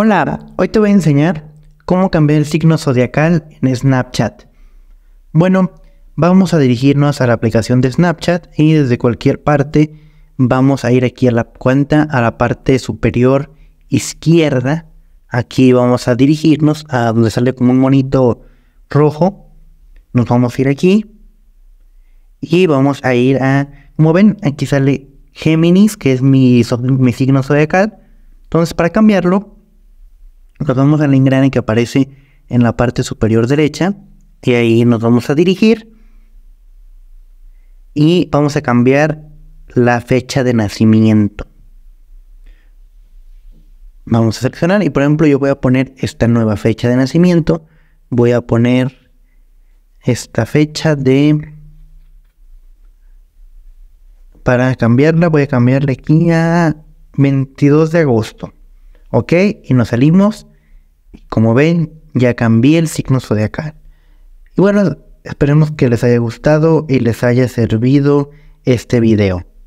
Hola, hoy te voy a enseñar cómo cambiar el signo zodiacal en Snapchat. Bueno, vamos a dirigirnos a la aplicación de Snapchat y desde cualquier parte vamos a ir aquí a la cuenta, a la parte superior izquierda. Aquí vamos a dirigirnos a donde sale como un monito rojo. Nos vamos a ir aquí y vamos a ir a, como ven, aquí sale Géminis, que es mi, mi signo zodiacal. Entonces, para cambiarlo, nos vamos al engrane que aparece en la parte superior derecha y ahí nos vamos a dirigir y vamos a cambiar la fecha de nacimiento. Vamos a seleccionar y por ejemplo yo voy a poner esta nueva fecha de nacimiento. Voy a poner esta fecha de... Para cambiarla voy a cambiarle aquí a 22 de agosto. ¿Ok? Y nos salimos. Como ven, ya cambié el signo zodiacal. Y bueno, esperemos que les haya gustado y les haya servido este video.